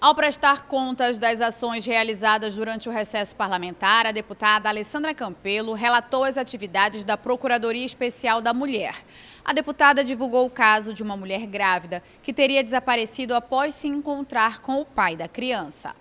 Ao prestar contas das ações realizadas durante o recesso parlamentar, a deputada Alessandra Campelo relatou as atividades da Procuradoria Especial da Mulher. A deputada divulgou o caso de uma mulher grávida que teria desaparecido após se encontrar com o pai da criança.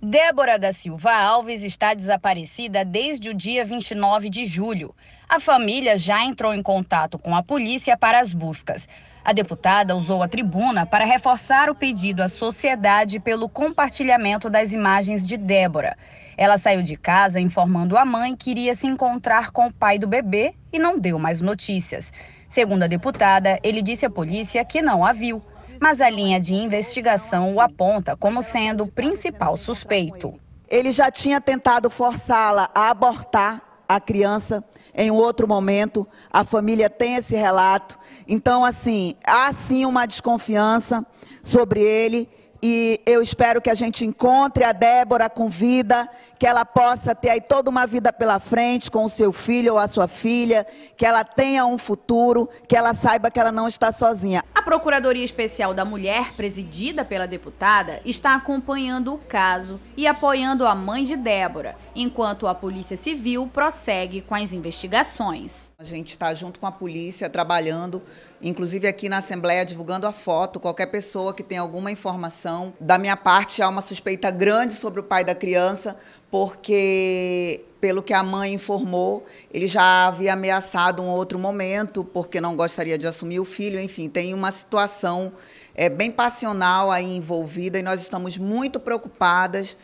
Débora da Silva Alves está desaparecida desde o dia 29 de julho. A família já entrou em contato com a polícia para as buscas. A deputada usou a tribuna para reforçar o pedido à sociedade pelo compartilhamento das imagens de Débora. Ela saiu de casa informando a mãe que iria se encontrar com o pai do bebê e não deu mais notícias. Segundo a deputada, ele disse à polícia que não a viu, mas a linha de investigação o aponta como sendo o principal suspeito. Ele já tinha tentado forçá-la a abortar a criança em outro momento, a família tem esse relato. Então, assim, há sim uma desconfiança sobre ele e eu espero que a gente encontre a Débora com vida, que ela possa ter aí toda uma vida pela frente com o seu filho ou a sua filha, que ela tenha um futuro, que ela saiba que ela não está sozinha. A Procuradoria Especial da Mulher, presidida pela deputada, está acompanhando o caso e apoiando a mãe de Débora, enquanto a Polícia Civil prossegue com as investigações. A gente está junto com a polícia trabalhando, inclusive aqui na Assembleia, divulgando a foto, qualquer pessoa que tenha alguma informação da minha parte, há uma suspeita grande sobre o pai da criança, porque, pelo que a mãe informou, ele já havia ameaçado um outro momento, porque não gostaria de assumir o filho. Enfim, tem uma situação é, bem passional aí envolvida e nós estamos muito preocupadas.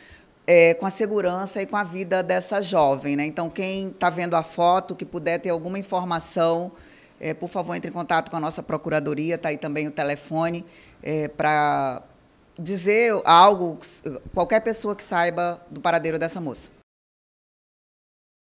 É, com a segurança e com a vida dessa jovem. Né? Então, quem está vendo a foto, que puder ter alguma informação, é, por favor, entre em contato com a nossa procuradoria, está aí também o telefone, é, para dizer algo, qualquer pessoa que saiba do paradeiro dessa moça.